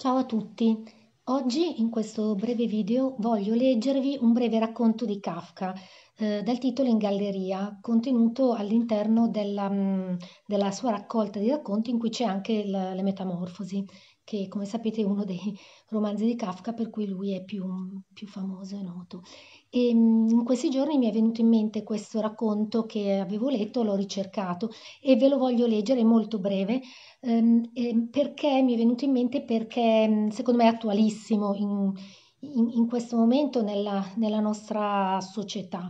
Ciao a tutti, oggi in questo breve video voglio leggervi un breve racconto di Kafka eh, dal titolo In galleria, contenuto all'interno della, mm, della, sua raccolta di racconti in cui c'è anche la, le metamorfosi, che come sapete è uno dei romanzi di Kafka per cui lui è più, più famoso e noto. Ehm, in questi giorni mi è venuto in mente questo racconto che avevo letto, l'ho ricercato e ve lo voglio leggere, molto breve, ehm, ehm, perché mi è venuto in mente perché secondo me è attualissimo in, in- in questo momento nella, nella nostra società.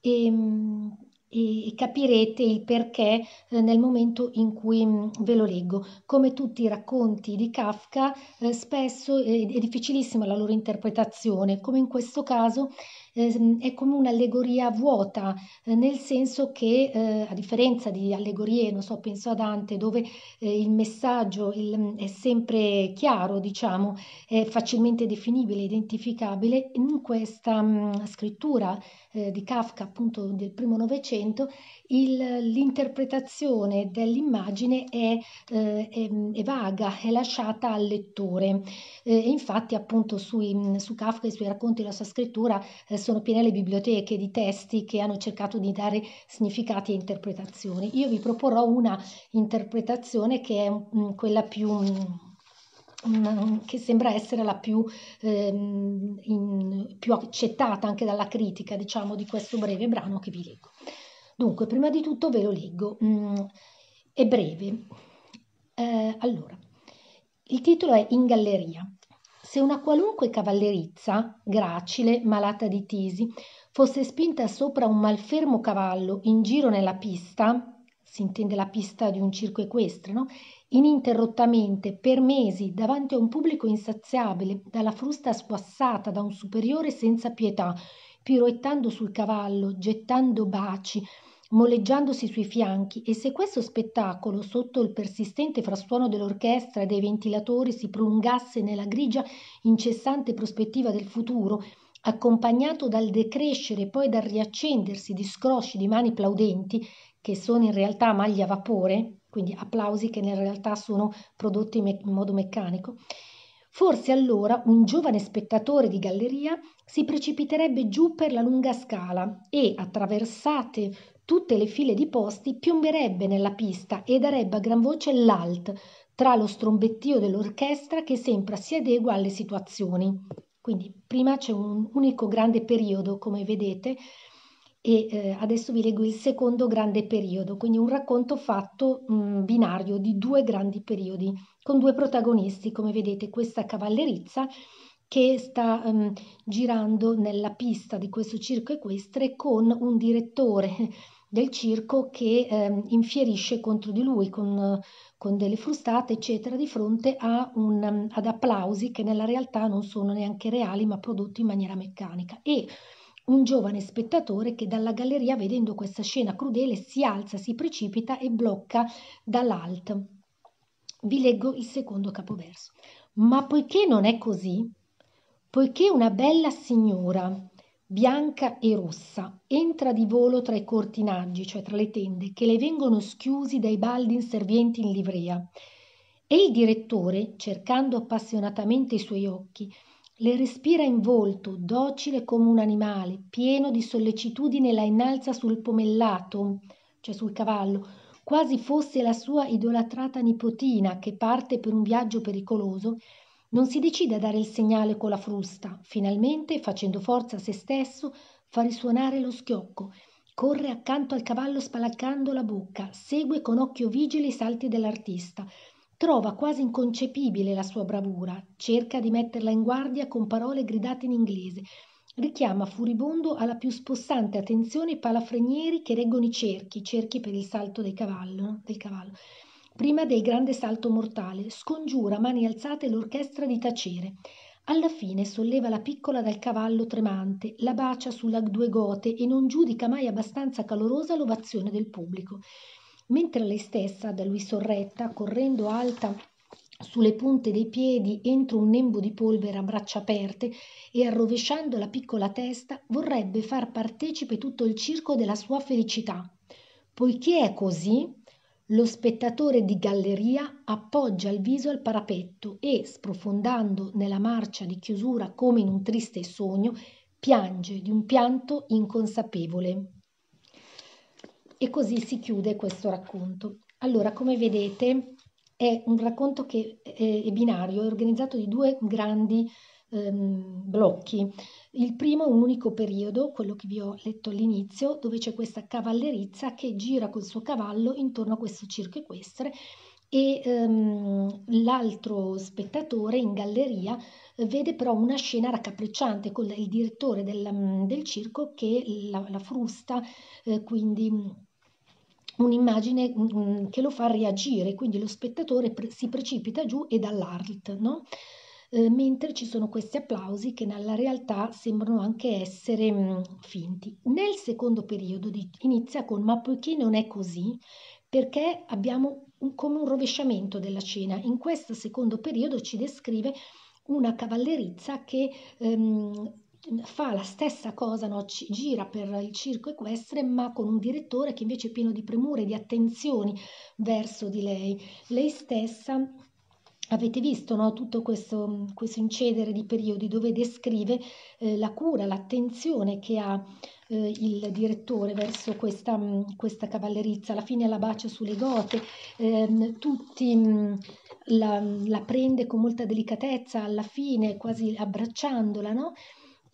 Ehm, E, capirete il perché eh, nel momento in cui ve lo leggo. Come tutti i racconti di Kafka, eh, spesso è, eh, è difficilissima la loro interpretazione, come in questo caso Ehm, è come un'allegoria vuota, eh, nel senso che eh, a differenza di allegorie, non so, penso a Dante, dove eh, il messaggio il, mm, è sempre chiaro, diciamo, è facilmente definibile, identificabile, in questa mh, mm, scrittura eh, di Kafka, appunto del primo Novecento, l'interpretazione dell'immagine è, è, mm, è, vaga, è lasciata al lettore. infatti, appunto, sui, su Kafka, i suoi racconti, la sua scrittura, eh, sono piene le biblioteche di testi che hanno cercato di dare significati e interpretazioni. Io vi proporrò una interpretazione che è mh, mm, quella più... Mh, mm, mm, che sembra essere la più, ehm, in, più, accettata anche dalla critica, diciamo, di questo breve brano che vi leggo. Dunque, prima di tutto ve lo leggo, mm, è breve. Eh, allora, il titolo è In galleria se una qualunque cavallerizza gracile malata di tisi fosse spinta sopra un malfermo cavallo in giro nella pista si intende la pista di un circo equestre no? ininterrottamente per mesi davanti a un pubblico insaziabile dalla frusta squassata da un superiore senza pietà piroettando sul cavallo gettando baci moleggiandosi sui fianchi e se questo spettacolo sotto il persistente frastuono dell'orchestra e dei ventilatori si prolungasse nella grigia incessante prospettiva del futuro accompagnato dal decrescere e poi dal riaccendersi di scrosci di mani plaudenti che sono in realtà maglie a vapore quindi applausi che in realtà sono prodotti in, in modo meccanico Forse allora un giovane spettatore di galleria si precipiterebbe giù per la lunga scala e, attraversate tutte le file di posti piomberebbe nella pista e darebbe a gran voce l'alt tra lo strombettio dell'orchestra che sembra si adegua alle situazioni. Quindi prima c'è un unico grande periodo, come vedete, e eh, adesso vi leggo il secondo grande periodo, quindi un racconto fatto mh, mm, binario di due grandi periodi, con due protagonisti, come vedete questa cavallerizza che sta um, girando nella pista di questo circo equestre con un direttore del circo che um, infierisce contro di lui con, con, delle frustate, eccetera, di fronte un, ehm, ad applausi che nella realtà non sono neanche reali ma prodotti in maniera meccanica. E, un giovane spettatore che dalla galleria, vedendo questa scena crudele, si alza, si precipita e blocca dall'alt. Vi leggo il secondo capoverso. Ma poiché non è così, poiché una bella signora, bianca e rossa, entra di volo tra i cortinaggi, cioè tra le tende, che le vengono schiusi dai baldi inservienti in livrea, e il direttore, cercando appassionatamente i suoi occhi, le respira in volto, docile come un animale, pieno di sollecitudine la innalza sul pomellato, cioè sul cavallo, quasi fosse la sua idolatrata nipotina che parte per un viaggio pericoloso non si decide a dare il segnale con la frusta, finalmente, facendo forza a se stesso, fa risuonare lo schiocco. Corre accanto al cavallo spalancando la bocca, segue con occhio vigile i salti dell'artista. Trova quasi inconcepibile la sua bravura, cerca di metterla in guardia con parole gridate in inglese. Richiama furibondo alla più spossante attenzione i palafrenieri che reggono i cerchi, cerchi per il salto del cavallo. Del cavallo. Prima del grande salto mortale, scongiura a mani alzate l'orchestra di tacere. Alla fine solleva la piccola dal cavallo tremante, la bacia sulla due gote e non giudica mai abbastanza calorosa l'ovazione del pubblico. Mentre lei stessa, da lui sorretta, correndo alta sulle punte dei piedi entro un nembo di polvere a braccia aperte e arrovesciando la piccola testa, vorrebbe far partecipe tutto il circo della sua felicità. Poiché è così, lo spettatore di galleria appoggia il viso al parapetto e, sprofondando nella marcia di chiusura come in un triste sogno, piange di un pianto inconsapevole. E così si chiude questo racconto. Allora, come vedete, è un racconto che è binario, è organizzato di due grandi ehm, blocchi. Il primo è un unico periodo, quello che vi ho letto all'inizio, dove c'è questa cavallerizza che gira col suo cavallo intorno a questo circo equestre e um, l'altro spettatore in galleria eh, vede però una scena raccapricciante con il direttore del, mm, del circo che la, la frusta, eh, quindi mm, un'immagine mm, che lo fa reagire, quindi lo spettatore pre- si precipita giù e dall'art, no? Eh, mentre ci sono questi applausi che nella realtà sembrano anche essere mh, mm, finti. Nel secondo periodo di, inizia con ma poiché non è così, perché abbiamo un, come un rovesciamento della cena. In questo secondo periodo ci descrive una cavallerizza che ehm, fa la stessa cosa, no? C- gira per il circo equestre, ma con un direttore che invece è pieno di premure, e di attenzioni verso di lei. Lei stessa Avete visto no, tutto questo, questo, incedere di periodi dove descrive eh, la cura, l'attenzione che ha eh, il direttore verso questa, questa, cavallerizza, alla fine la bacia sulle gote, eh, tutti mh, la, la, prende con molta delicatezza alla fine, quasi abbracciandola, no?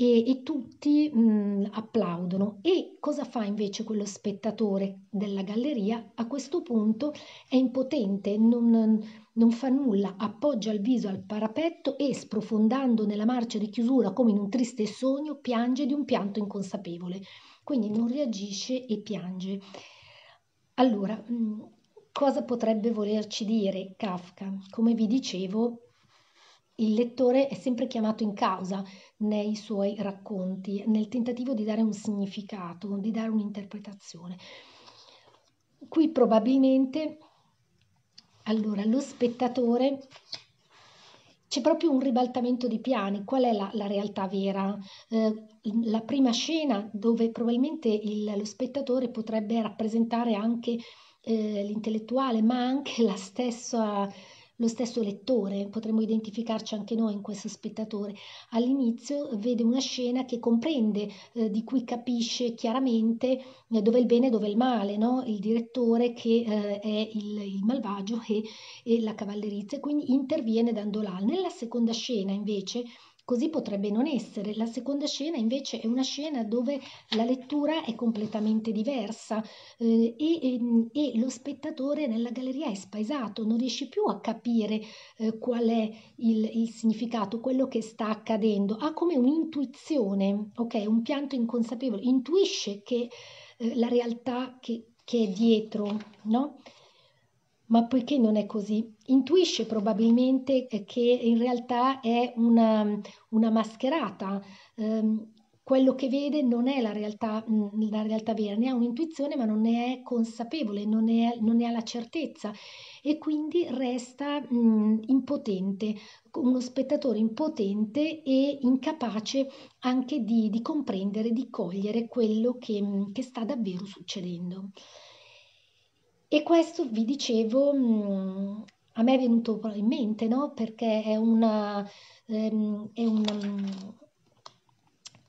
e, e tutti mh, mm, applaudono. E cosa fa invece quello spettatore della galleria? A questo punto è impotente, non, non fa nulla, appoggia il viso al parapetto e, sprofondando nella marcia di chiusura come in un triste sogno, piange di un pianto inconsapevole. Quindi non reagisce e piange. Allora, mm, cosa potrebbe volerci dire Kafka? Come vi dicevo, il lettore è sempre chiamato in causa nei suoi racconti, nel tentativo di dare un significato, di dare un'interpretazione. Qui probabilmente, allora, lo spettatore c'è proprio un ribaltamento di piani, qual è la, la realtà vera? Eh, la prima scena dove probabilmente il, lo spettatore potrebbe rappresentare anche eh, l'intellettuale, ma anche la stessa lo stesso lettore, potremmo identificarci anche noi in questo spettatore, all'inizio vede una scena che comprende, eh, di cui capisce chiaramente eh, dove il bene e dove è il male, no? il direttore che eh, è il, il, malvagio e, e la cavallerizza, e quindi interviene dando l'al. Nella seconda scena invece Così potrebbe non essere. La seconda scena invece è una scena dove la lettura è completamente diversa eh, e, e, ehm, e, lo spettatore nella galleria è spaesato, non riesce più a capire eh, qual è il, il, significato, quello che sta accadendo. Ha come un'intuizione, ok, un pianto inconsapevole, intuisce che eh, la realtà che, che è dietro, no? ma poiché non è così, intuisce probabilmente che in realtà è una, una mascherata. Um, quello che vede non è la realtà, mm, la realtà, vera, ne ha un'intuizione ma non ne è consapevole, non ne, è, non ne ha la certezza e quindi resta mh, mm, impotente, uno spettatore impotente e incapace anche di, di comprendere, di cogliere quello che, mm, che sta davvero succedendo. E questo vi dicevo, mm, a me è venuto poi in mente, no, perché è una ehm, è un mm,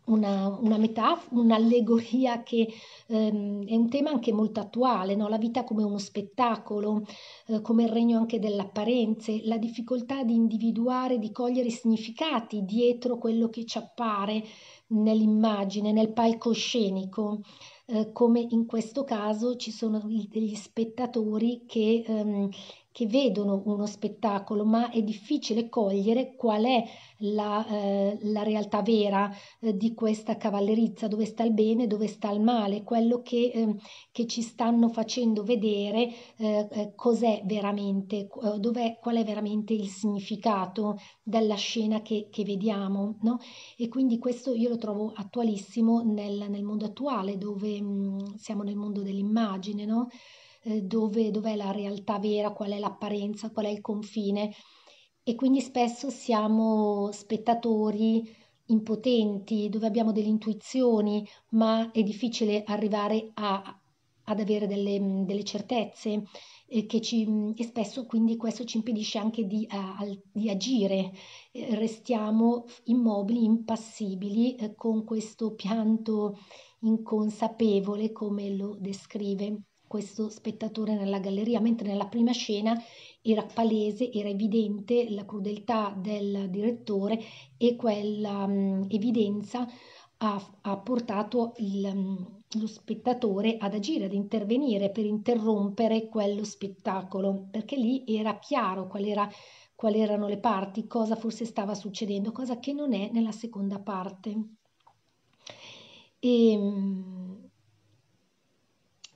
una una metaf un'allegoria che, ehm, è un tema anche molto attuale, no, la vita come uno spettacolo, eh, come il regno anche delle apparenze, la difficoltà di individuare, di cogliere i significati dietro quello che ci appare nell'immagine, nel palcoscenico. Ehm, come in questo caso ci sono degli spettatori che ehm, che vedono uno spettacolo, ma è difficile cogliere qual è la, eh, la realtà vera eh, di questa cavallerizza, dove sta il bene, dove sta il male, quello che, eh, che ci stanno facendo vedere eh, eh, cos'è veramente, eh, qual è veramente il significato della scena che, che vediamo. No? E quindi questo io lo trovo attualissimo nel, nel mondo attuale, dove mh, mm, siamo nel mondo dell'immagine. No? Eh, dove, dov'è la realtà vera, qual è l'apparenza, qual è il confine e quindi spesso siamo spettatori impotenti, dove abbiamo delle intuizioni, ma è difficile arrivare a, ad avere delle, mm, delle certezze eh, ci, mm, e spesso quindi questo ci impedisce anche di, eh, a, di agire, eh, restiamo immobili, impassibili eh, con questo pianto inconsapevole come lo descrive questo spettatore nella galleria, mentre nella prima scena era palese, era evidente la crudeltà del direttore e quella um, evidenza ha, ha portato il, um, lo spettatore ad agire, ad intervenire per interrompere quello spettacolo, perché lì era chiaro qual era, quali erano le parti, cosa forse stava succedendo, cosa che non è nella seconda parte. E, um,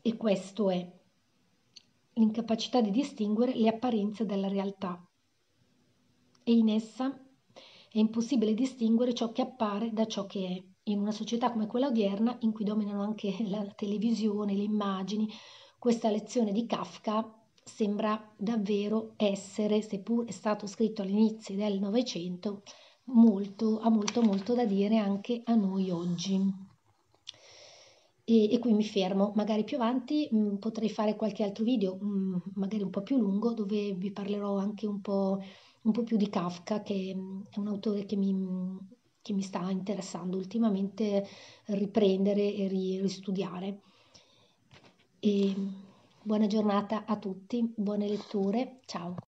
e questo è l'incapacità di distinguere le apparenze dalla realtà. E in essa è impossibile distinguere ciò che appare da ciò che è. In una società come quella odierna, in cui dominano anche la televisione, le immagini, questa lezione di Kafka sembra davvero essere, seppur è stato scritto all'inizio del Novecento, molto, ha molto molto da dire anche a noi oggi e, e qui mi fermo, magari più avanti mh, mm, potrei fare qualche altro video, mh, mm, magari un po' più lungo, dove vi parlerò anche un po', un po più di Kafka, che mh, mm, è un autore che mi, che mi, sta interessando ultimamente riprendere e ri, ristudiare. E buona giornata a tutti, buone letture, ciao!